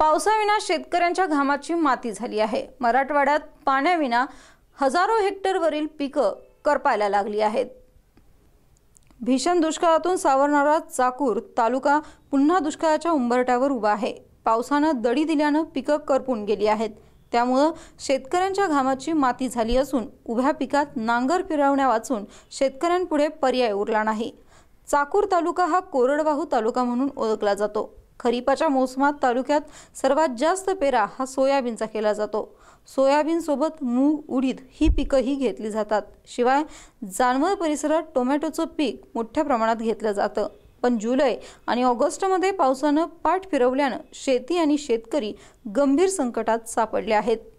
पावसाविना शेतकऱ्यांच्या घामाची माती झाली आहे मराठवाड्यात पाण्याविना हजारो हेक्टरवरील पिकं करपायला लागली आहेत भीषण दुष्काळातून सावरणारा चाकूर तालुका पुन्हा दुष्काळाच्या उंबरट्यावर उभा आहे पावसानं दडी दिल्यानं पिकं करपून गेली आहेत त्यामुळं शेतकऱ्यांच्या घामाची माती झाली असून उभ्या पिकात नांगर फिरवण्या वाचून शेतकऱ्यांपुढे पर्याय उरला नाही चाकूर तालुका हा कोरडवाहू तालुका म्हणून ओळखला जातो खरीपाच्या मोसमात तालुक्यात सर्वात जास्त पेरा हा सोयाबीनचा केला जातो सोयाबीनसोबत मूग उडीद ही पिकंही घेतली जातात शिवाय जानवर परिसरात टोमॅटोचं पीक मोठ्या प्रमाणात घेतलं जातं पण जुलै आणि ऑगस्टमध्ये पावसानं पाठ फिरवल्यानं शेती आणि शेतकरी गंभीर संकटात सापडले आहेत